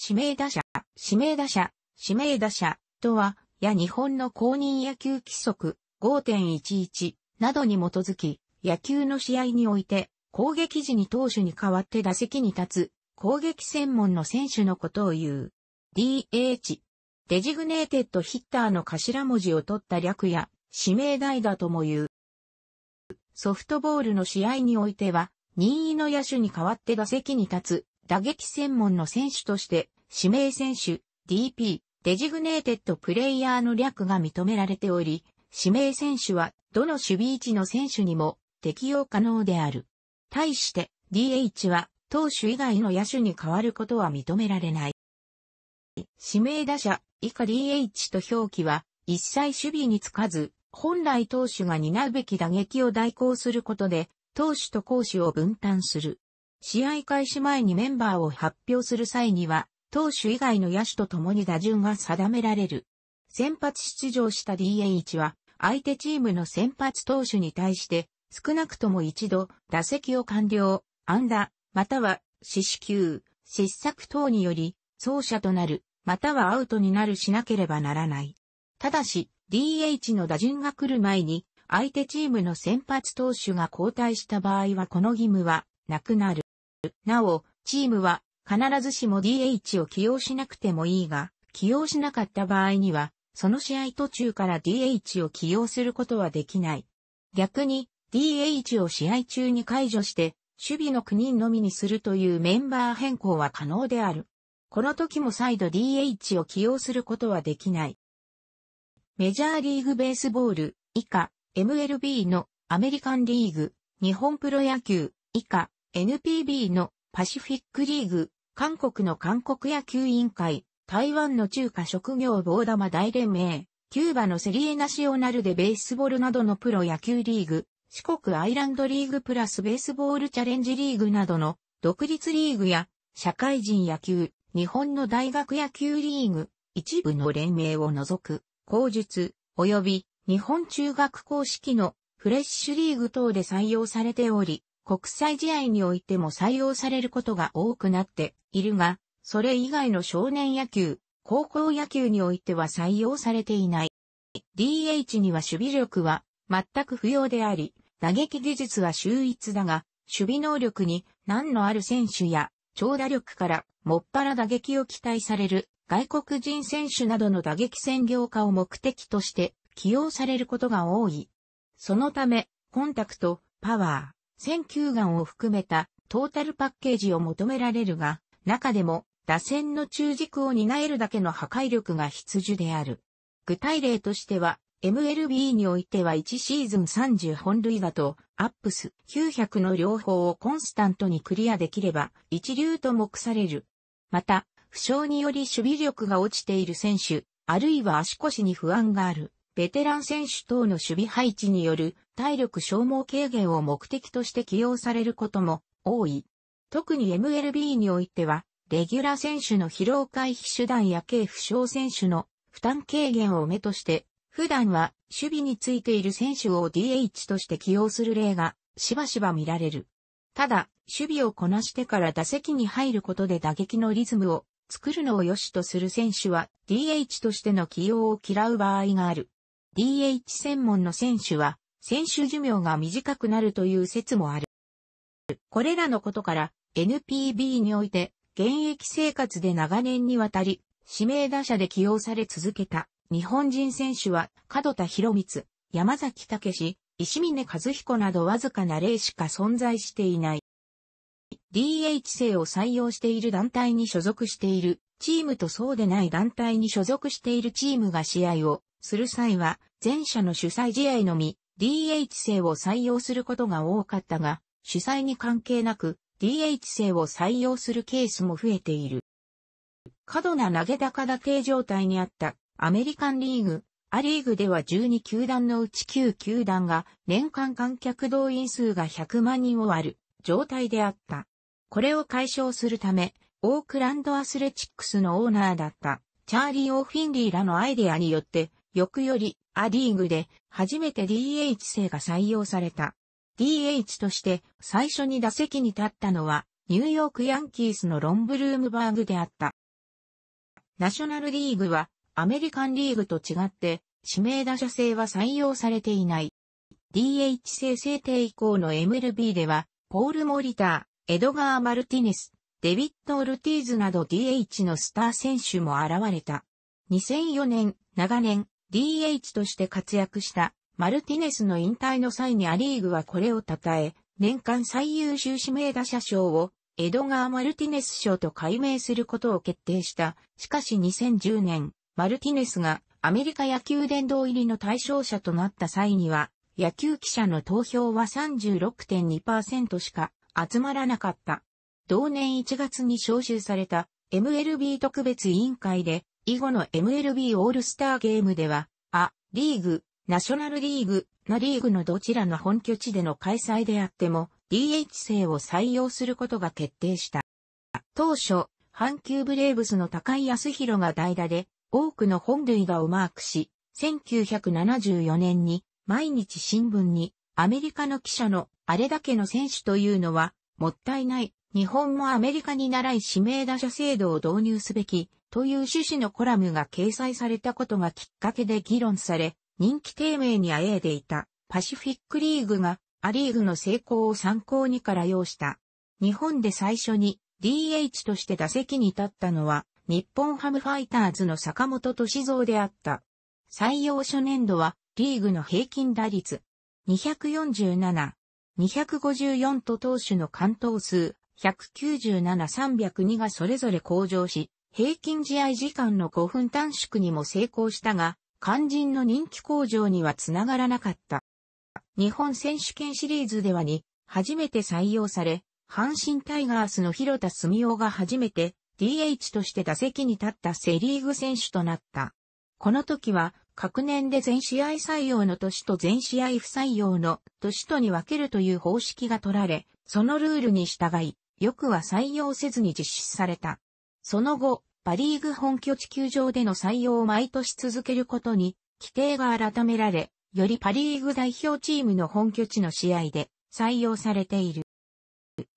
指名打者、指名打者、指名打者とは、や日本の公認野球規則5.11などに基づき、野球の試合において、攻撃時に投手に代わって打席に立つ、攻撃専門の選手のことを言う。DH、デジグネーテッドヒッターの頭文字を取った略や、指名代だとも言う。ソフトボールの試合においては、任意の野手に代わって打席に立つ、打撃専門の選手として、指名選手、DP、デジグネーテッドプレイヤーの略が認められており、指名選手はどの守備位置の選手にも適用可能である。対して DH は投手以外の野手に変わることは認められない。指名打者以下 DH と表記は一切守備につかず、本来投手が担うべき打撃を代行することで、投手と攻守を分担する。試合開始前にメンバーを発表する際には、投手以外の野手と共に打順が定められる。先発出場した DH は、相手チームの先発投手に対して、少なくとも一度、打席を完了、安打、または、四死球、失策等により、走者となる、またはアウトになるしなければならない。ただし、DH の打順が来る前に、相手チームの先発投手が交代した場合はこの義務はなくなる。なお、チームは必ずしも DH を起用しなくてもいいが、起用しなかった場合には、その試合途中から DH を起用することはできない。逆に、DH を試合中に解除して、守備の9人のみにするというメンバー変更は可能である。この時も再度 DH を起用することはできない。メジャーリーグベースボール以下 MLB のアメリカンリーグ、日本プロ野球以下 NPB のパシフィックリーグ、韓国の韓国野球委員会、台湾の中華職業棒玉大連盟、キューバのセリエナシオナルでベースボールなどのプロ野球リーグ、四国アイランドリーグプラスベースボールチャレンジリーグなどの独立リーグや社会人野球、日本の大学野球リーグ、一部の連盟を除く、口述、及び日本中学公式のフレッシュリーグ等で採用されており、国際試合においても採用されることが多くなっているが、それ以外の少年野球、高校野球においては採用されていない。DH には守備力は全く不要であり、打撃技術は秀逸だが、守備能力に難のある選手や、長打力からもっぱら打撃を期待される外国人選手などの打撃専業化を目的として起用されることが多い。そのため、コンタクト、パワー、全球眼を含めたトータルパッケージを求められるが、中でも打線の中軸を担えるだけの破壊力が必需である。具体例としては、MLB においては1シーズン30本塁打とアップス900の両方をコンスタントにクリアできれば一流と目される。また、負傷により守備力が落ちている選手、あるいは足腰に不安がある、ベテラン選手等の守備配置による体力消耗軽減を目的として起用されることも多い。特に MLB においては、レギュラー選手の疲労回避手段や軽負傷選手の負担軽減を目として、普段は守備についている選手を DH として起用する例がしばしば見られる。ただ、守備をこなしてから打席に入ることで打撃のリズムを作るのを良しとする選手は DH としての起用を嫌う場合がある。DH 専門の選手は選手寿命が短くなるという説もある。これらのことから NPB において現役生活で長年にわたり指名打者で起用され続けた日本人選手は角田博光、山崎武石峰和彦などわずかな例しか存在していない。DH 制を採用している団体に所属しているチームとそうでない団体に所属しているチームが試合をする際は、前者の主催試合のみ、DH 制を採用することが多かったが、主催に関係なく DH 制を採用するケースも増えている。過度な投げ高打低状態にあったアメリカンリーグ、アリーグでは12球団のうち9球団が年間観客動員数が100万人を割る状態であった。これを解消するため、オークランドアスレチックスのオーナーだったチャーリー・オ・フィンリーらのアイデアによって、翌よりアリーグで初めて DH 制が採用された。DH として最初に打席に立ったのはニューヨークヤンキースのロンブルームバーグであった。ナショナルリーグはアメリカンリーグと違って指名打者制は採用されていない。DH 制制定以降の MLB ではポール・モリター、エドガー・マルティネス、デビッド・オルティーズなど DH のスター選手も現れた。2004年、長年、DH として活躍したマルティネスの引退の際にアリーグはこれを称え、年間最優秀指名打者賞をエドガー・マルティネス賞と改名することを決定した。しかし2010年、マルティネスがアメリカ野球殿堂入りの対象者となった際には、野球記者の投票は36.2%しか集まらなかった。同年1月に招集された MLB 特別委員会で以後の MLB オールスターゲームでは、ア、リーグ、ナショナルリーグ、ナリーグのどちらの本拠地での開催であっても、DH 制を採用することが決定した。当初、阪急ブレーブスの高井康弘が代打で、多くの本塁打をマークし、1974年に、毎日新聞に、アメリカの記者のあれだけの選手というのは、もったいない。日本もアメリカに習い指名打者制度を導入すべき。という趣旨のコラムが掲載されたことがきっかけで議論され、人気低迷にあえいでいたパシフィックリーグがアリーグの成功を参考にから用した。日本で最初に DH として打席に立ったのは日本ハムファイターズの坂本敏蔵であった。採用初年度はリーグの平均打率247、254と投手の関東数197、302がそれぞれ向上し、平均試合時間の5分短縮にも成功したが、肝心の人気向上にはつながらなかった。日本選手権シリーズではに、初めて採用され、阪神タイガースの広田澄夫が初めて DH として打席に立ったセリーグ選手となった。この時は、各年で全試合採用の年と全試合不採用の年とに分けるという方式が取られ、そのルールに従い、よくは採用せずに実施された。その後、パリーグ本拠地球上での採用を毎年続けることに、規定が改められ、よりパリーグ代表チームの本拠地の試合で採用されている。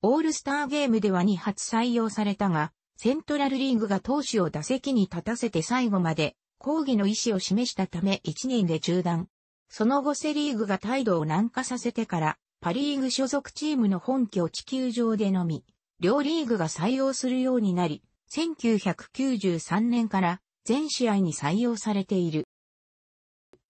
オールスターゲームでは2発採用されたが、セントラルリーグが投手を打席に立たせて最後まで抗議の意思を示したため1年で中断。その後セリーグが態度を軟化させてから、パリーグ所属チームの本拠地球上でのみ、両リーグが採用するようになり、1993年から全試合に採用されている。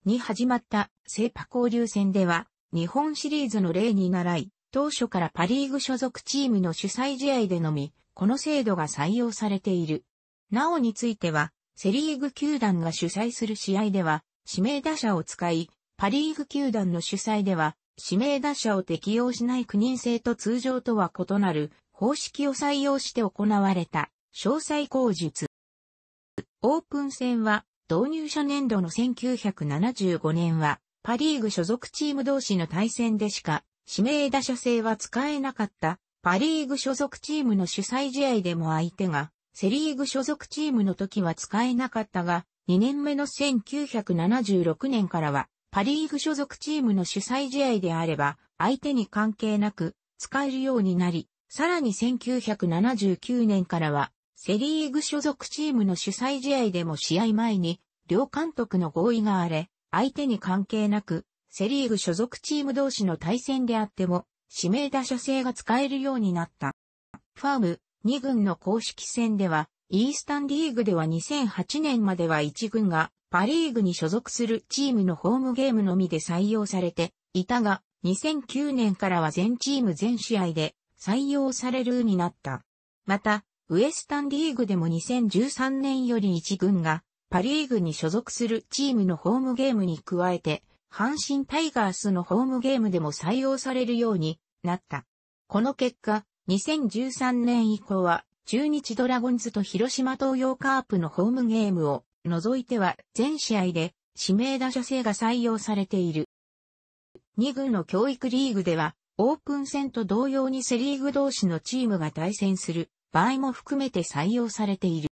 に始まったセパ交流戦では、日本シリーズの例に習い、当初からパリーグ所属チームの主催試合でのみ、この制度が採用されている。なおについては、セリーグ球団が主催する試合では、指名打者を使い、パリーグ球団の主催では、指名打者を適用しない9人制と通常とは異なる方式を採用して行われた。詳細口述。オープン戦は、導入者年度の1975年は、パリーグ所属チーム同士の対戦でしか、指名打者制は使えなかった、パリーグ所属チームの主催試合でも相手が、セリーグ所属チームの時は使えなかったが、2年目の1976年からは、パリーグ所属チームの主催試合であれば、相手に関係なく、使えるようになり、さらに1979年からは、セリーグ所属チームの主催試合でも試合前に、両監督の合意があれ、相手に関係なく、セリーグ所属チーム同士の対戦であっても、指名打者制が使えるようになった。ファーム、2軍の公式戦では、イースタンリーグでは2008年までは1軍がパリーグに所属するチームのホームゲームのみで採用されていたが、2009年からは全チーム全試合で採用されるになった。また、ウエスタンリーグでも2013年より1軍が、パリーグに所属するチームのホームゲームに加えて、阪神タイガースのホームゲームでも採用されるようになった。この結果、2013年以降は、中日ドラゴンズと広島東洋カープのホームゲームを除いては全試合で指名打者制が採用されている。2軍の教育リーグでは、オープン戦と同様にセリーグ同士のチームが対戦する場合も含めて採用されている。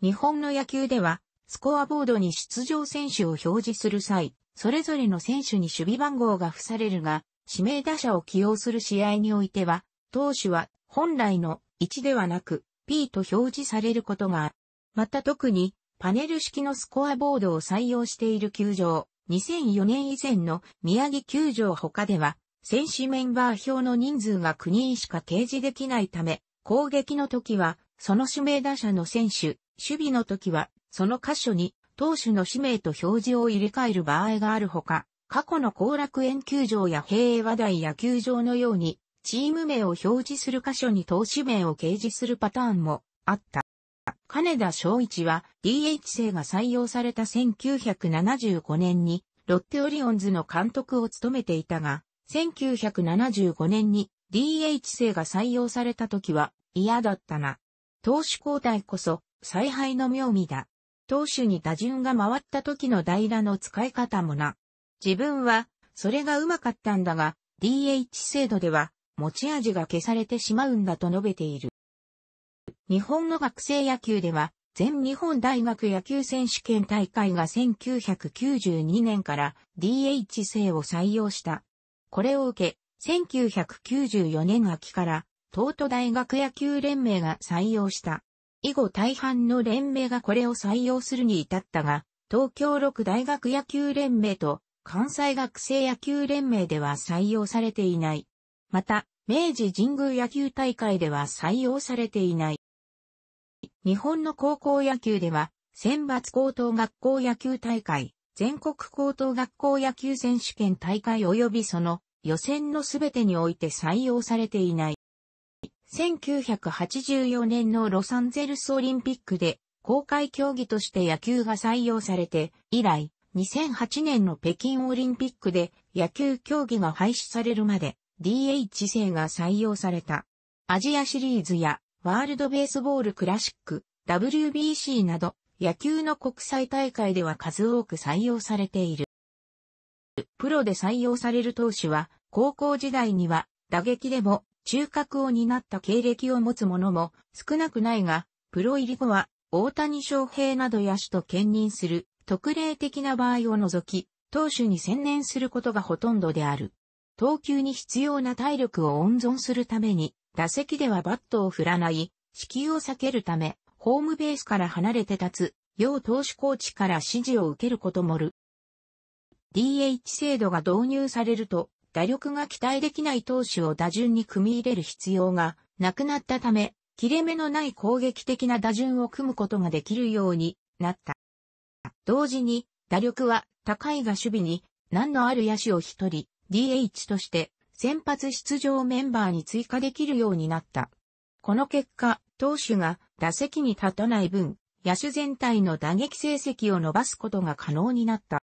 日本の野球では、スコアボードに出場選手を表示する際、それぞれの選手に守備番号が付されるが、指名打者を起用する試合においては、投手は本来の1ではなく P と表示されることがある。また特にパネル式のスコアボードを採用している球場、2004年以前の宮城球場他では、選手メンバー表の人数が9人しか掲示できないため、攻撃の時は、その指名打者の選手、守備の時は、その箇所に、投手の指名と表示を入れ替える場合があるほか、過去の後楽園球場や平和台野球場のように、チーム名を表示する箇所に投手名を掲示するパターンもあった。金田昭一は DH 制が採用された1975年にロッテオリオンズの監督を務めていたが、1975年に DH 制が採用された時は嫌だったな。投手交代こそ采配の妙味だ。投手に打順が回った時の代打の使い方もな。自分はそれがうまかったんだが DH 制度では持ち味が消されてしまうんだと述べている。日本の学生野球では全日本大学野球選手権大会が1992年から DH 制を採用した。これを受け、1994年秋から東都大学野球連盟が採用した。以後大半の連盟がこれを採用するに至ったが、東京六大学野球連盟と関西学生野球連盟では採用されていない。また、明治神宮野球大会では採用されていない。日本の高校野球では、選抜高等学校野球大会、全国高等学校野球選手権大会及びその予選のすべてにおいて採用されていない。1984年のロサンゼルスオリンピックで公開競技として野球が採用されて以来、2008年の北京オリンピックで野球競技が廃止されるまで DH 制が採用された。アジアシリーズやワールドベースボールクラシック、WBC など野球の国際大会では数多く採用されている。プロで採用される投手は、高校時代には打撃でも中核を担った経歴を持つ者も少なくないが、プロ入り後は大谷翔平など野手と兼任する特例的な場合を除き、投手に専念することがほとんどである。投球に必要な体力を温存するために、打席ではバットを振らない、死球を避けるため、ホームベースから離れて立つ、要投手コーチから指示を受けることもる。DH 制度が導入されると、打力が期待できない投手を打順に組み入れる必要がなくなったため、切れ目のない攻撃的な打順を組むことができるようになった。同時に、打力は高いが守備に何のある野手を一人 DH として先発出場メンバーに追加できるようになった。この結果、投手が打席に立たない分、野手全体の打撃成績を伸ばすことが可能になった。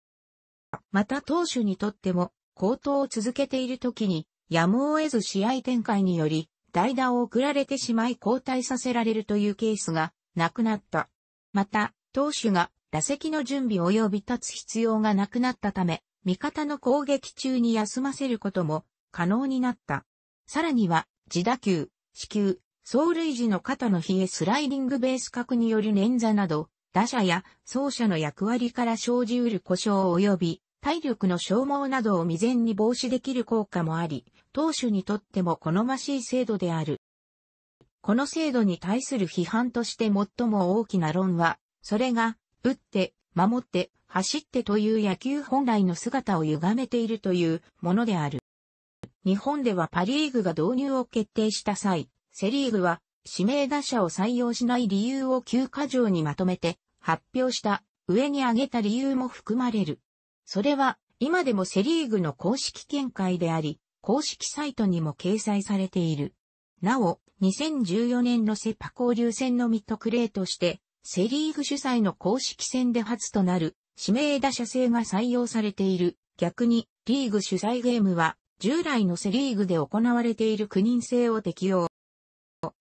また投手にとっても、高騰を続けている時に、やむを得ず試合展開により、代打を送られてしまい交代させられるというケースがなくなった。また、投手が打席の準備及び立つ必要がなくなったため、味方の攻撃中に休ませることも可能になった。さらには、自打球、死球、走塁時の肩の冷えスライディングベース角による捻挫など、打者や走者の役割から生じうる故障及び体力の消耗などを未然に防止できる効果もあり、投手にとっても好ましい制度である。この制度に対する批判として最も大きな論は、それが、打って、守って、走ってという野球本来の姿を歪めているというものである。日本ではパリーグが導入を決定した際、セリーグは指名打者を採用しない理由を9箇条にまとめて発表した上に挙げた理由も含まれる。それは今でもセリーグの公式見解であり、公式サイトにも掲載されている。なお、2014年のセパ交流戦のミッドクレーとして、セリーグ主催の公式戦で初となる指名打者制が採用されている。逆に、リーグ主催ゲームは、従来のセリーグで行われている9人制を適用。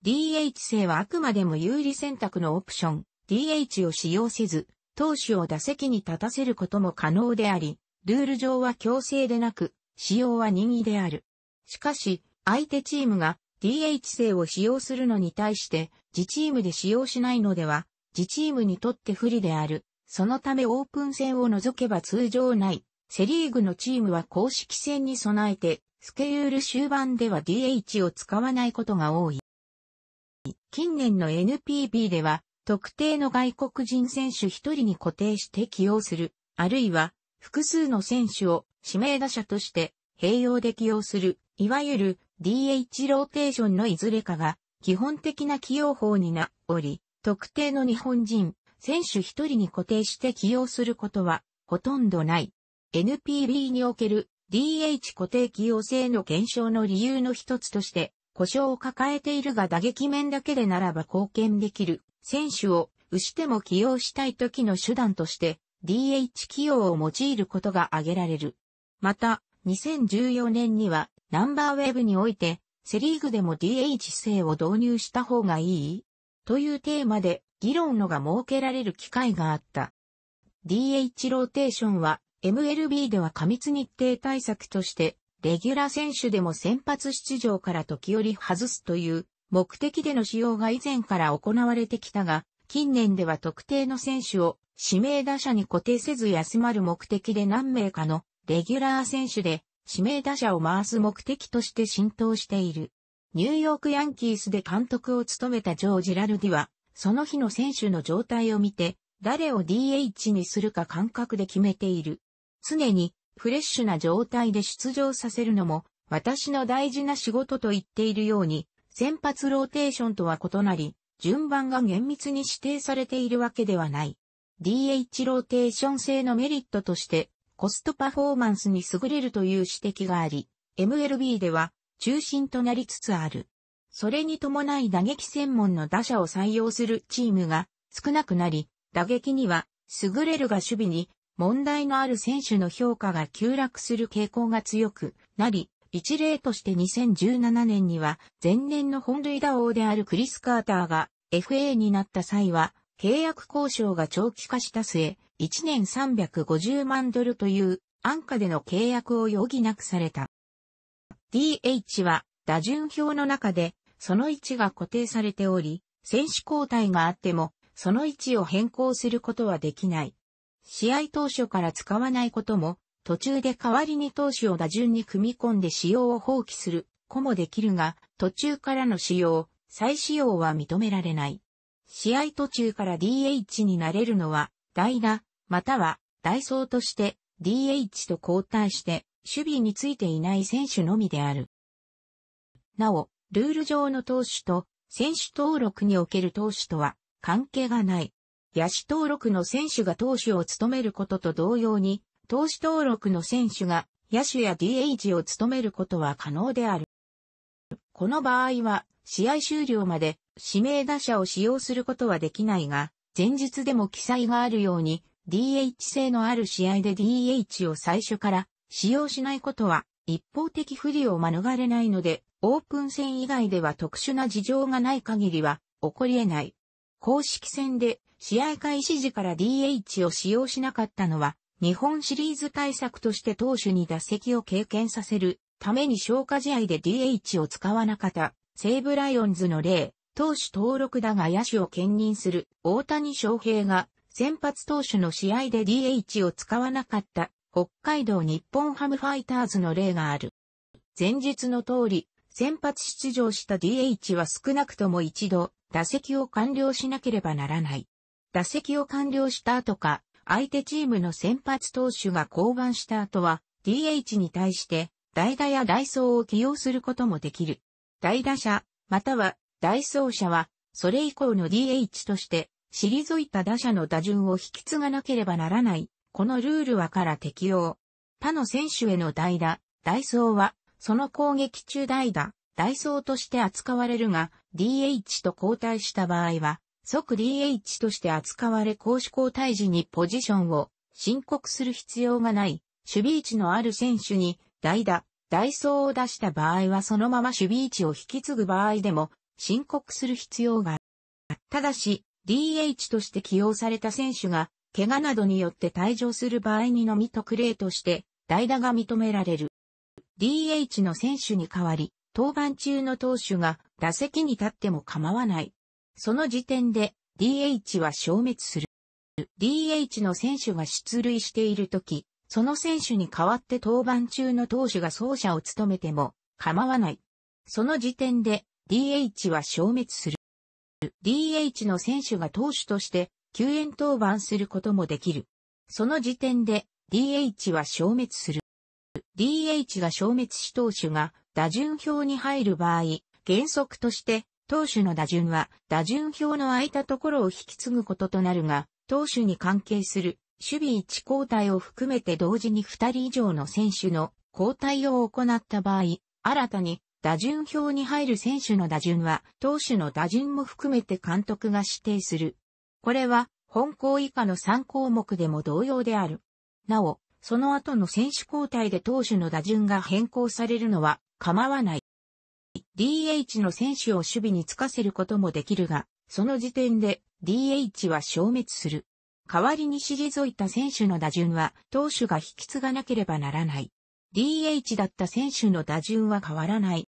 DH 制はあくまでも有利選択のオプション、DH を使用せず、投手を打席に立たせることも可能であり、ルール上は強制でなく、使用は任意である。しかし、相手チームが DH 制を使用するのに対して、自チームで使用しないのでは、自チームにとって不利である。そのためオープン戦を除けば通常ない。セリーグのチームは公式戦に備えて、スケジュール終盤では DH を使わないことが多い。近年の NPB では、特定の外国人選手一人に固定して起用する、あるいは複数の選手を指名打者として併用で起用する、いわゆる DH ローテーションのいずれかが基本的な起用法になおり、特定の日本人、選手一人に固定して起用することはほとんどない。NPB における DH 固定起用性の減少の理由の一つとして故障を抱えているが打撃面だけでならば貢献できる選手をしても起用したい時の手段として DH 起用を用いることが挙げられる。また、2014年にはナンバーウェブにおいてセリーグでも DH 制を導入した方がいいというテーマで議論のが設けられる機会があった。DH ローテーションは MLB では過密日程対策としてレギュラー選手でも先発出場から時折外すという目的での使用が以前から行われてきたが、近年では特定の選手を指名打者に固定せず休まる目的で何名かのレギュラー選手で指名打者を回す目的として浸透している。ニューヨークヤンキースで監督を務めたジョージ・ラルディは、その日の選手の状態を見て、誰を DH にするか感覚で決めている。常にフレッシュな状態で出場させるのも、私の大事な仕事と言っているように、先発ローテーションとは異なり、順番が厳密に指定されているわけではない。DH ローテーション性のメリットとして、コストパフォーマンスに優れるという指摘があり、MLB では中心となりつつある。それに伴い打撃専門の打者を採用するチームが少なくなり、打撃には優れるが守備に問題のある選手の評価が急落する傾向が強くなり、一例として2017年には前年の本塁打王であるクリス・カーターが FA になった際は契約交渉が長期化した末、1年350万ドルという安価での契約を余儀なくされた。DH は打順表の中でその位置が固定されており、選手交代があってもその位置を変更することはできない。試合当初から使わないことも、途中で代わりに投手を打順に組み込んで使用を放棄する、子もできるが、途中からの使用、再使用は認められない。試合途中から DH になれるのは、代打、または、代走として、DH と交代して、守備についていない選手のみである。なお、ルール上の投手と、選手登録における投手とは、関係がない。野手登録の選手が投手を務めることと同様に、投手登録の選手が野手や DH を務めることは可能である。この場合は、試合終了まで指名打者を使用することはできないが、前日でも記載があるように、DH 制のある試合で DH を最初から使用しないことは一方的不利を免れないので、オープン戦以外では特殊な事情がない限りは起こり得ない。公式戦で試合開始時から DH を使用しなかったのは、日本シリーズ対策として投手に打席を経験させるために消化試合で DH を使わなかった西武ライオンズの例、投手登録だが野手を兼任する大谷翔平が先発投手の試合で DH を使わなかった北海道日本ハムファイターズの例がある。前日の通り、先発出場した DH は少なくとも一度打席を完了しなければならない。打席を完了した後か、相手チームの先発投手が降板した後は、DH に対して、代打や代走を起用することもできる。代打者、または、代走者は、それ以降の DH として、退いた打者の打順を引き継がなければならない。このルールはから適用。他の選手への代打、代走は、その攻撃中代打、代走として扱われるが、DH と交代した場合は、即 DH として扱われ公主交代時にポジションを申告する必要がない、守備位置のある選手に代打、代走を出した場合はそのまま守備位置を引き継ぐ場合でも申告する必要がある。ただし、DH として起用された選手が、怪我などによって退場する場合にのみ特例として、代打が認められる。DH の選手に代わり、登板中の投手が打席に立っても構わない。その時点で DH は消滅する。DH の選手が出塁しているとき、その選手に代わって登板中の投手が走者を務めても構わない。その時点で DH は消滅する。DH の選手が投手として救援登板することもできる。その時点で DH は消滅する。DH が消滅し投手が打順表に入る場合、原則として投手の打順は、打順表の空いたところを引き継ぐこととなるが、投手に関係する守備置交代を含めて同時に2人以上の選手の交代を行った場合、新たに打順表に入る選手の打順は、投手の打順も含めて監督が指定する。これは、本校以下の3項目でも同様である。なお、その後の選手交代で投手の打順が変更されるのは構わない。DH の選手を守備につかせることもできるが、その時点で DH は消滅する。代わりに退いた選手の打順は投手が引き継がなければならない。DH だった選手の打順は変わらない。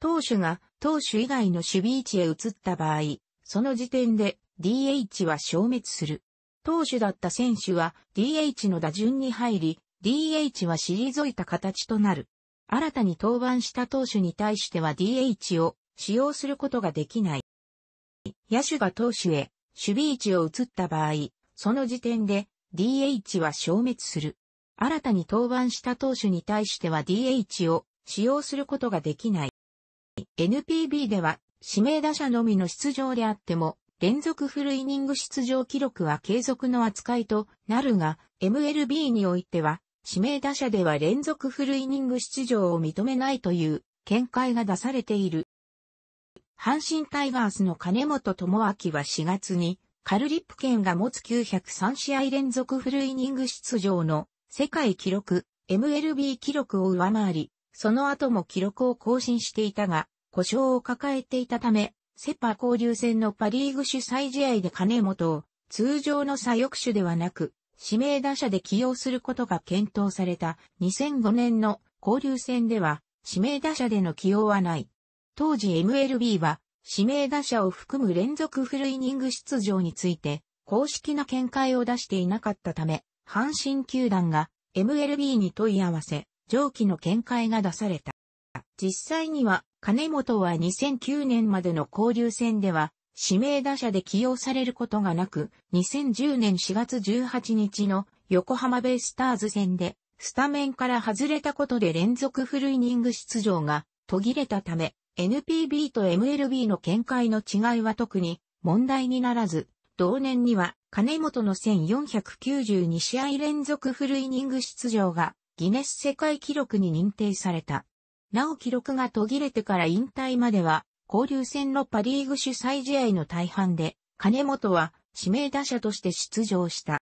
投手が投手以外の守備位置へ移った場合、その時点で DH は消滅する。投手だった選手は DH の打順に入り、DH は退いた形となる。新たに登板した投手に対しては DH を使用することができない。野手が投手へ守備位置を移った場合、その時点で DH は消滅する。新たに登板した投手に対しては DH を使用することができない。NPB では指名打者のみの出場であっても連続フルイニング出場記録は継続の扱いとなるが MLB においては指名打者では連続フルイニング出場を認めないという見解が出されている。阪神タイガースの金本智明は4月に、カルリップ県が持つ903試合連続フルイニング出場の世界記録、MLB 記録を上回り、その後も記録を更新していたが、故障を抱えていたため、セパ交流戦のパリーグ主催試合で金本を通常の左翼手ではなく、指名打者で起用することが検討された2005年の交流戦では指名打者での起用はない。当時 MLB は指名打者を含む連続フルイニング出場について公式な見解を出していなかったため、阪神球団が MLB に問い合わせ、上記の見解が出された。実際には、金本は2009年までの交流戦では、指名打者で起用されることがなく、2010年4月18日の横浜ベイスターズ戦で、スタメンから外れたことで連続フルイニング出場が途切れたため、NPB と MLB の見解の違いは特に問題にならず、同年には金本の1492試合連続フルイニング出場がギネス世界記録に認定された。なお記録が途切れてから引退までは交流戦のパリーグ主催試合の大半で、金本は指名打者として出場した。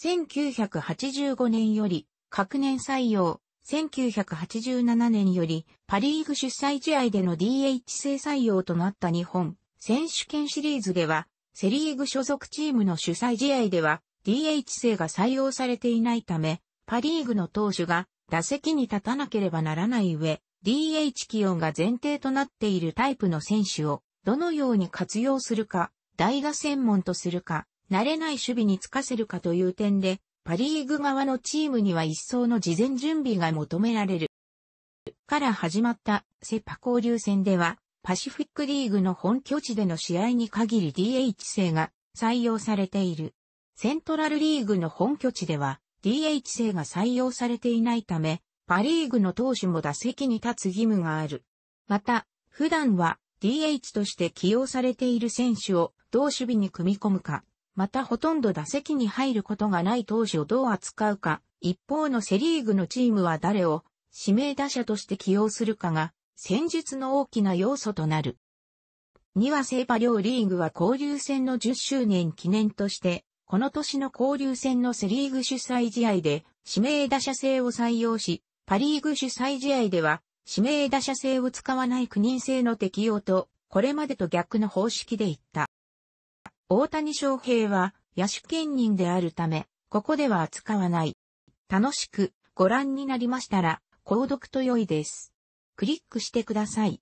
1985年より、各年採用、1987年よりパリーグ主催試合での DH 制採用となった日本選手権シリーズではセリーグ所属チームの主催試合では DH 制が採用されていないためパリーグの投手が打席に立たなければならない上 DH 起用が前提となっているタイプの選手をどのように活用するか、代打専門とするか、慣れない守備につかせるかという点で、パリーグ側のチームには一層の事前準備が求められる。から始まったセパ交流戦では、パシフィックリーグの本拠地での試合に限り DH 制が採用されている。セントラルリーグの本拠地では DH 制が採用されていないため、パリーグの投手も打席に立つ義務がある。また、普段は DH として起用されている選手をどう守備に組み込むか、またほとんど打席に入ることがない投手をどう扱うか、一方のセリーグのチームは誰を指名打者として起用するかが戦術の大きな要素となる。にはセーパ両リーグは交流戦の10周年記念として、この年の交流戦のセリーグ主催試合で指名打者制を採用し、パリーグ主催試合では、指名打者制を使わない9人制の適用と、これまでと逆の方式で言った。大谷翔平は、野手兼任であるため、ここでは扱わない。楽しくご覧になりましたら、購読と良いです。クリックしてください。